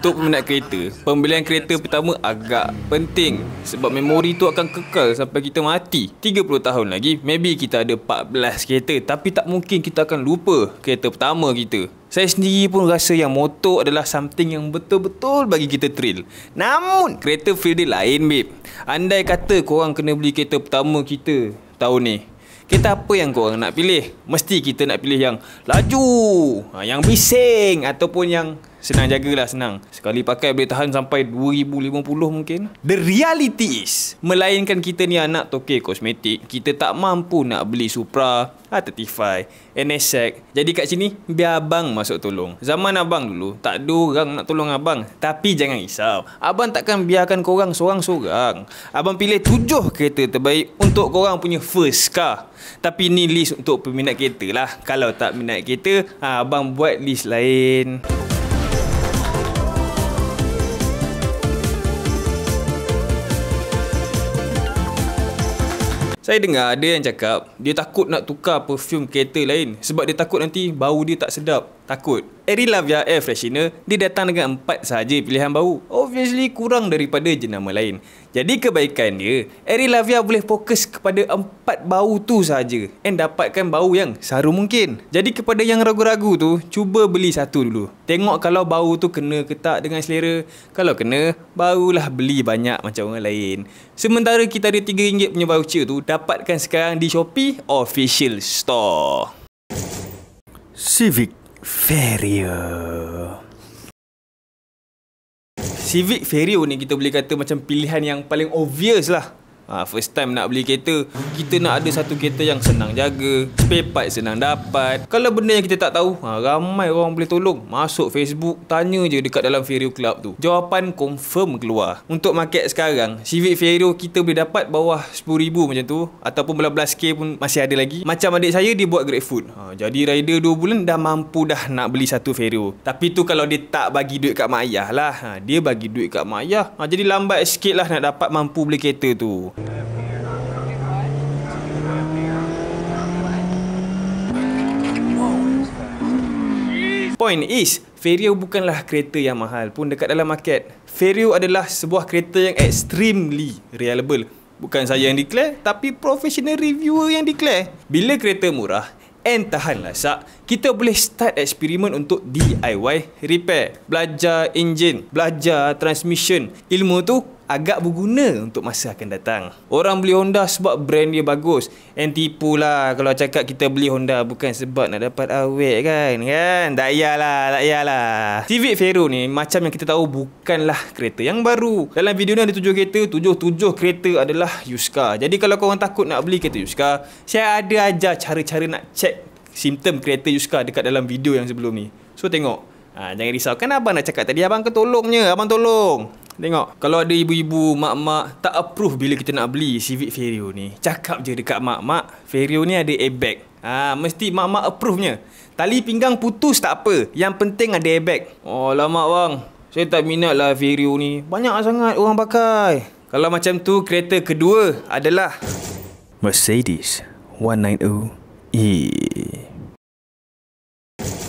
untuk peminat kereta, pembelian kereta pertama agak penting sebab memori tu akan kekal sampai kita mati. 30 tahun lagi, maybe kita ada 14 kereta tapi tak mungkin kita akan lupa kereta pertama kita. Saya sendiri pun rasa yang motor adalah something yang betul-betul bagi kita thrill. Namun, kereta feel dia lain, babe. Andai kata korang kena beli kereta pertama kita tahun ni, Kereta apa yang korang nak pilih? Mesti kita nak pilih yang laju, ha, yang bising ataupun yang Senang jagalah senang Sekali pakai boleh tahan sampai 2050 mungkin The reality is Melainkan kita ni anak toke kosmetik Kita tak mampu nak beli Supra 35 NSX Jadi kat sini Biar abang masuk tolong Zaman abang dulu Tak ada orang nak tolong abang Tapi jangan risau Abang takkan biarkan korang seorang-seorang Abang pilih tujuh kereta terbaik Untuk korang punya first car tapi ni list untuk peminat kereta lah Kalau tak minat kereta ah, Abang buat list lain Saya dengar ada yang cakap dia takut nak tukar perfume kereta lain sebab dia takut nanti bau dia tak sedap takut. Eri Lavia Air Freshener, dia datang dengan empat sahaja pilihan bau. Obviously, kurang daripada jenama lain. Jadi kebaikan dia, Eri Lavia boleh fokus kepada empat bau tu sahaja and dapatkan bau yang saru mungkin. Jadi kepada yang ragu-ragu tu, cuba beli satu dulu. Tengok kalau bau tu kena ke tak dengan selera. Kalau kena, barulah beli banyak macam orang lain. Sementara kita ada tiga 3 punya voucher tu, dapatkan sekarang di Shopee Official Store. Civic Ferio. Civic Ferio ni kita boleh kata macam pilihan yang paling obvious lah ha, First time nak beli kereta Kita nak ada satu kereta yang senang jaga Spare senang dapat Kalau benda yang kita tak tahu ha, Ramai orang boleh tolong Masuk Facebook Tanya je dekat dalam Ferio Club tu Jawapan confirm keluar Untuk market sekarang Civic Ferio kita boleh dapat bawah RM10,000 macam tu Ataupun belas-belas K pun masih ada lagi Macam adik saya dia buat great food ha, Jadi rider 2 bulan dah mampu dah nak beli satu Ferio Tapi tu kalau dia tak bagi duit kat mak ayah lah ha, Dia bagi duit kat mak ayah ha, Jadi lambat sikit lah nak dapat mampu beli kereta tu Point is, Ferio bukanlah kereta yang mahal pun dekat dalam market. Ferio adalah sebuah kereta yang extremely reliable. Bukan saya yang declare, tapi professional reviewer yang declare. Bila kereta murah and tahan lasak, kita boleh start eksperimen untuk DIY repair. Belajar engine, belajar transmission. Ilmu tu agak berguna untuk masa akan datang. Orang beli Honda sebab brand dia bagus. And tipu lah kalau cakap kita beli Honda bukan sebab nak dapat awet kan. kan? Tak payahlah, tak payahlah. Civic Fero ni macam yang kita tahu bukanlah kereta yang baru. Dalam video ni ada tujuh kereta, tujuh-tujuh kereta adalah Yuska. Jadi kalau korang takut nak beli kereta Yuska, saya ada aja cara-cara nak check simptom kereta Yuska dekat dalam video yang sebelum ni. So tengok. Ha, jangan risau. Kan abang nak cakap tadi, abang ke tolongnya. Abang tolong. Tengok Kalau ada ibu-ibu Mak-mak Tak approve bila kita nak beli Civic ferio ni Cakap je dekat mak-mak ferio ni ada airbag Ah, ha, Mesti mak-mak approve-nya Tali pinggang putus tak apa Yang penting ada airbag Oh lama bang Saya tak minat lah ferio ni Banyak sangat orang pakai Kalau macam tu Kereta kedua adalah Mercedes 190E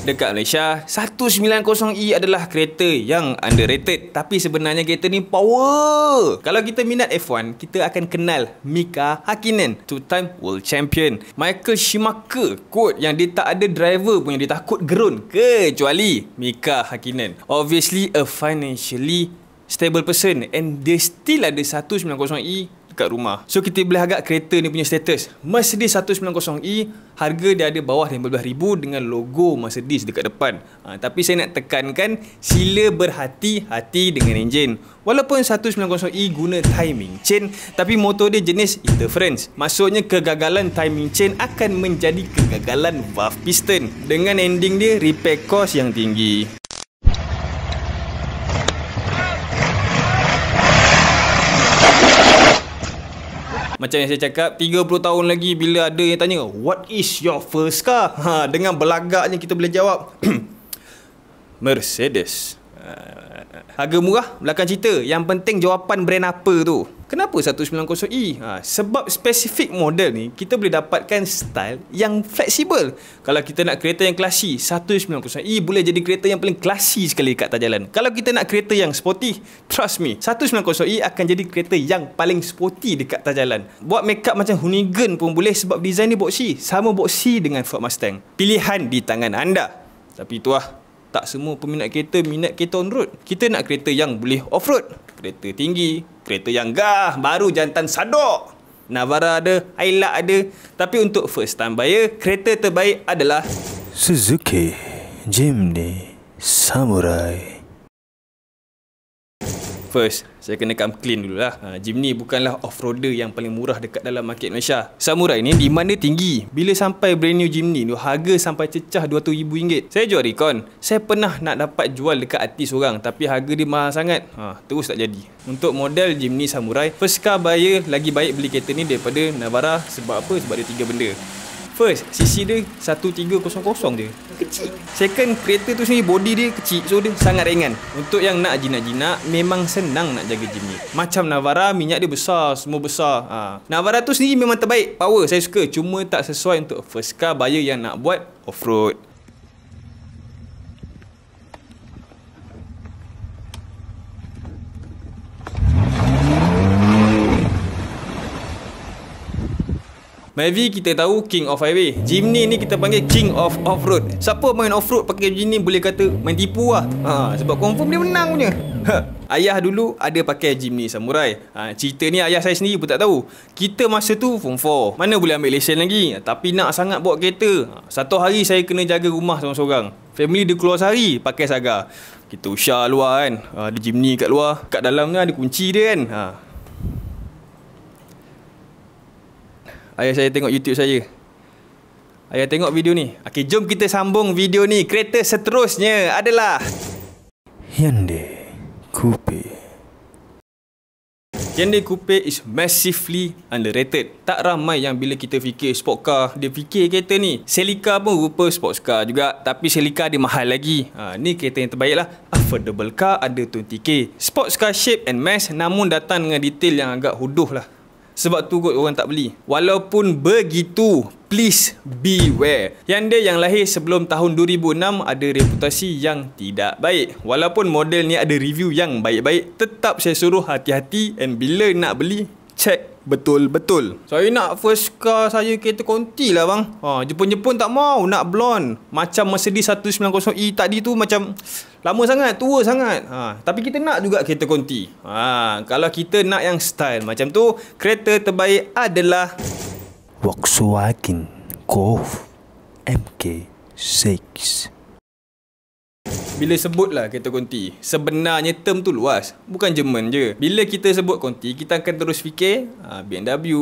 dekat Malaysia 190E adalah kereta yang underrated tapi sebenarnya kereta ni power kalau kita minat F1 kita akan kenal Mika Hakkinen two time world champion Michael Schumacher kot yang dia tak ada driver pun yang dia takut gerun kecuali Mika Hakkinen obviously a financially stable person and dia still ada 190E dekat rumah. So kita boleh agak kereta ni punya status. Mercedes 190E harga dia ada bawah RM15,000 dengan logo Mercedes dekat depan. Ha, tapi saya nak tekankan sila berhati-hati dengan enjin. Walaupun 190E guna timing chain tapi motor dia jenis interference. Maksudnya kegagalan timing chain akan menjadi kegagalan valve piston. Dengan ending dia repair cost yang tinggi. Macam yang saya cakap 30 tahun lagi bila ada yang tanya What is your first car? Ha, dengan belagaknya kita boleh jawab Mercedes uh, Harga murah belakang cerita Yang penting jawapan brand apa tu Kenapa 190i? E? Ha, sebab spesifik model ni kita boleh dapatkan style yang fleksibel. Kalau kita nak kereta yang klasik, 190i e boleh jadi kereta yang paling klasik sekali kat jalan. Kalau kita nak kereta yang sporty, trust me, 190i e akan jadi kereta yang paling sporty dekat jalan. Buat makeup macam Hunigan pun boleh sebab desain ni boxy. Sama boxy dengan Ford Mustang. Pilihan di tangan anda. Tapi itulah, tak semua peminat kereta minat kereta on road. Kita nak kereta yang boleh off road kereta tinggi, kereta yang gah, baru jantan sadok. Navara ada, Ayla ada. Tapi untuk first time buyer, kereta terbaik adalah Suzuki Jimny Samurai. First, saya kena come clean dulu lah. Ha, Jimny bukanlah off-roader yang paling murah dekat dalam market Malaysia. Samurai ni demand dia tinggi. Bila sampai brand new Jimny tu, harga sampai cecah RM200,000. Saya jual Recon. Saya pernah nak dapat jual dekat artis orang tapi harga dia mahal sangat. Ha, terus tak jadi. Untuk model Jimny Samurai, first car buyer lagi baik beli kereta ni daripada Navara sebab apa? Sebab ada tiga benda. First, sisi dia 1300 je. Kecil. Second, kereta tu sendiri body dia kecil. So, dia sangat ringan. Untuk yang nak jinak-jinak, memang senang nak jaga jimmy. Macam Navara, minyak dia besar. Semua besar. Ha. Navara tu sendiri memang terbaik. Power, saya suka. Cuma tak sesuai untuk first car buyer yang nak buat offroad. Mavi kita tahu King of Highway Jimny ni kita panggil King of Offroad. Siapa main offroad pakai Jimny boleh kata main tipu lah ha, Sebab confirm dia menang punya ha, Ayah dulu ada pakai Jimny Samurai ha, Cerita ni ayah saya sendiri pun tak tahu Kita masa tu form 4 Mana boleh ambil lesen lagi Tapi nak sangat bawa kereta ha, Satu hari saya kena jaga rumah seorang-seorang Family dia keluar sehari pakai Saga Kita usah luar kan ha, Ada Jimny kat luar Kat dalam ni kan, ada kunci dia kan ha, Ayah saya tengok YouTube saya. Ayah tengok video ni. Okey, jom kita sambung video ni. Kereta seterusnya adalah Hyundai Coupe. Hyundai Coupe is massively underrated. Tak ramai yang bila kita fikir sport car, dia fikir kereta ni. Celica pun rupa sports car juga. Tapi Celica dia mahal lagi. Ha, ni kereta yang terbaik lah. Affordable car ada 20k. Sport car shape and mass namun datang dengan detail yang agak huduh lah. Sebab tu kot orang tak beli. Walaupun begitu, please beware. Yang dia yang lahir sebelum tahun 2006 ada reputasi yang tidak baik. Walaupun model ni ada review yang baik-baik, tetap saya suruh hati-hati and bila nak beli, check betul-betul. Saya nak first car saya kereta konti lah bang. Ha, Jepun-Jepun tak mau nak blonde. Macam Mercedes 190E tadi tu macam lama sangat, tua sangat. Ha, tapi kita nak juga kereta konti. Ha, kalau kita nak yang style macam tu, kereta terbaik adalah Volkswagen Golf MK6. Bila sebut lah kereta konti Sebenarnya term tu luas Bukan Jerman je Bila kita sebut konti Kita akan terus fikir ah, BMW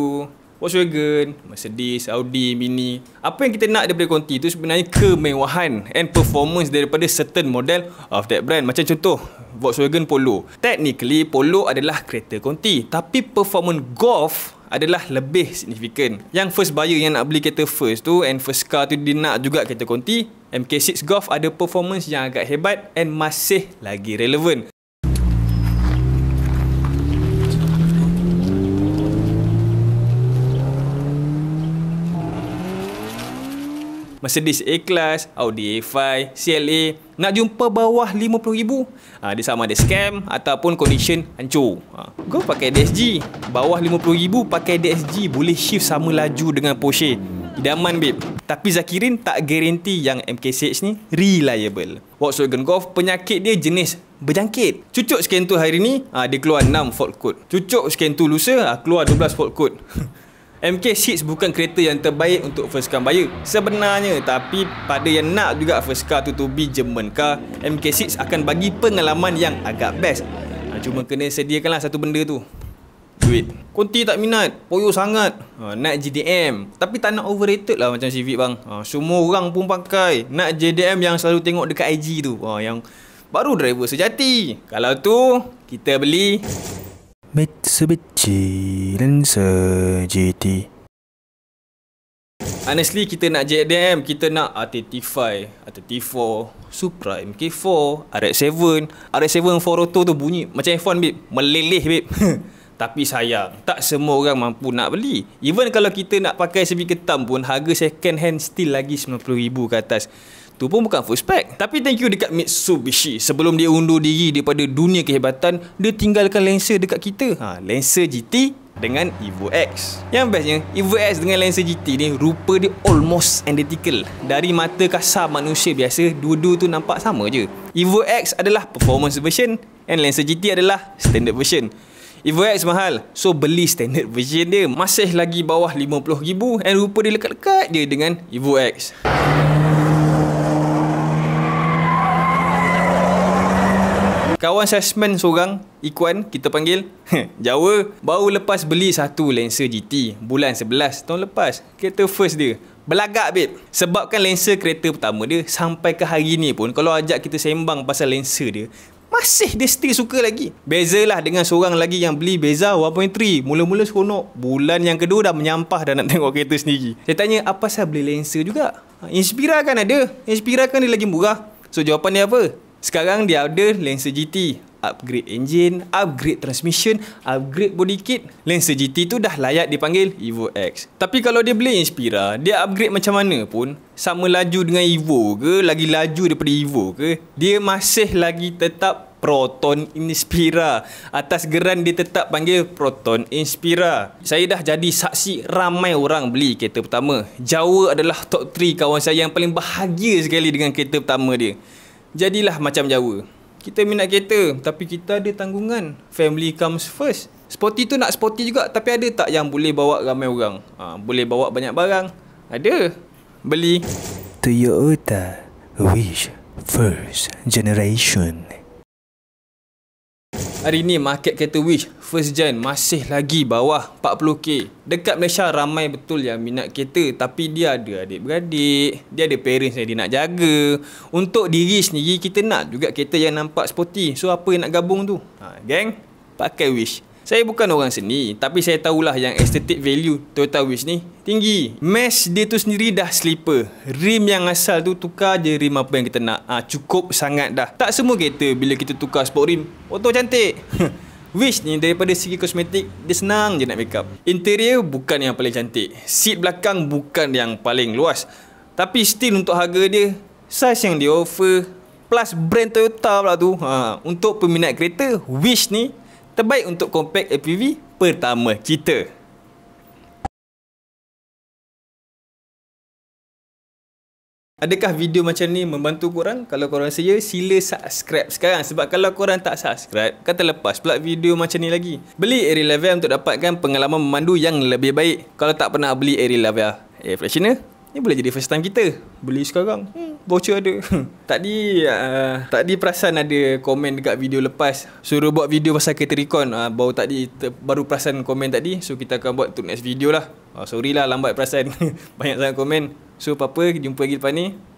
Volkswagen Mercedes Audi Mini Apa yang kita nak daripada konti tu Sebenarnya kemewahan And performance daripada certain model Of that brand Macam contoh Volkswagen Polo Technically Polo adalah kereta konti Tapi performance golf adalah lebih signifikan. Yang first buyer yang nak beli kereta first tu and first car tu dia nak juga kereta konti, MK6 Golf ada performance yang agak hebat and masih lagi relevan. Mercedes A-Class, Audi A5, CLA nak jumpa bawah RM50,000 ha, ah, dia sama ada scam ataupun condition hancur ha. kau pakai DSG bawah RM50,000 pakai DSG boleh shift sama laju dengan Porsche idaman babe tapi Zakirin tak garanti yang MKCH ni reliable Volkswagen Golf penyakit dia jenis berjangkit cucuk scan tu hari ni ha, dia keluar 6 fault code cucuk scan tu lusa ha, keluar 12 fault code MK 6 bukan kereta yang terbaik untuk first car buyer sebenarnya tapi pada yang nak juga first car tu to be German car MK 6 akan bagi pengalaman yang agak best ha, cuma kena sediakanlah satu benda tu duit Conti tak minat Poyo sangat ha, Nak JDM Tapi tak nak overrated lah macam Civic bang ha, Semua orang pun pakai Nak JDM yang selalu tengok dekat IG tu ha, Yang baru driver sejati Kalau tu kita beli Mitsubishi Lancer GT Honestly, kita nak JDM, kita nak RT T5, RT T4, Supra MK4, RX7 RX7 4 Roto tu bunyi macam iPhone, beb, meleleh beb. Tapi sayang, tak semua orang mampu nak beli Even kalau kita nak pakai sebi ketam pun, harga second hand still lagi RM90,000 ke atas Tu pun bukan full spec. Tapi thank you dekat Mitsubishi. Sebelum dia undur diri daripada dunia kehebatan, dia tinggalkan lensa dekat kita. Ha, lensa GT dengan Evo X. Yang bestnya, Evo X dengan lensa GT ni rupa dia almost identical. Dari mata kasar manusia biasa, dua-dua tu nampak sama je. Evo X adalah performance version and lensa GT adalah standard version. Evo X mahal So beli standard version dia Masih lagi bawah RM50,000 And rupa dia lekat-lekat je dengan Evo X Kawan assessment seorang Ikuan kita panggil Jawa Baru lepas beli satu lensa GT Bulan 11 tahun lepas Kereta first dia Belagak babe kan lensa kereta pertama dia Sampai ke hari ni pun Kalau ajak kita sembang pasal lensa dia masih dia still suka lagi Bezalah dengan seorang lagi yang beli Beza 1.3 Mula-mula seronok Bulan yang kedua dah menyampah dah nak tengok kereta sendiri Saya tanya apa saya beli lensa juga Inspirakan ada Inspirakan dia lagi murah So jawapan dia apa? Sekarang dia ada Lancer GT. Upgrade engine, upgrade transmission, upgrade body kit. Lancer GT tu dah layak dipanggil Evo X. Tapi kalau dia beli Inspira, dia upgrade macam mana pun, sama laju dengan Evo ke, lagi laju daripada Evo ke, dia masih lagi tetap Proton Inspira. Atas geran dia tetap panggil Proton Inspira. Saya dah jadi saksi ramai orang beli kereta pertama. Jawa adalah top 3 kawan saya yang paling bahagia sekali dengan kereta pertama dia jadilah macam Jawa. Kita minat kereta tapi kita ada tanggungan. Family comes first. Sporty tu nak sporty juga tapi ada tak yang boleh bawa ramai orang? Ha, boleh bawa banyak barang? Ada. Beli. Toyota Wish First Generation. Hari ini market kereta Wish first gen masih lagi bawah 40k. Dekat Malaysia ramai betul yang minat kereta tapi dia ada adik-beradik, dia ada parents yang dia nak jaga. Untuk diri sendiri kita nak juga kereta yang nampak sporty. So apa yang nak gabung tu? Ha, geng, pakai Wish. Saya bukan orang seni Tapi saya tahulah yang aesthetic value Toyota Wish ni Tinggi Mesh dia tu sendiri dah slipper Rim yang asal tu Tukar je rim apa yang kita nak ha, Cukup sangat dah Tak semua kereta Bila kita tukar sport rim auto cantik Wish ni daripada segi kosmetik Dia senang je nak make up Interior bukan yang paling cantik Seat belakang bukan yang paling luas Tapi still untuk harga dia Size yang dia offer Plus brand Toyota pula tu ha, Untuk peminat kereta Wish ni terbaik untuk kompak APV pertama kita. Adakah video macam ni membantu korang? Kalau korang rasa ya, sila subscribe sekarang. Sebab kalau korang tak subscribe, kata lepas pula video macam ni lagi. Beli Airy Lavia untuk dapatkan pengalaman memandu yang lebih baik. Kalau tak pernah beli Airy Lavia, air eh, freshener, Ni boleh jadi first time kita Beli sekarang hmm, Voucher ada Tadi uh, Tadi perasan ada komen dekat video lepas Suruh buat video pasal kereta recon uh, Baru tadi ter- Baru perasan komen tadi So kita akan buat untuk next video lah uh, Sorry lah lambat perasan Banyak sangat komen So apa-apa Jumpa lagi lepas ni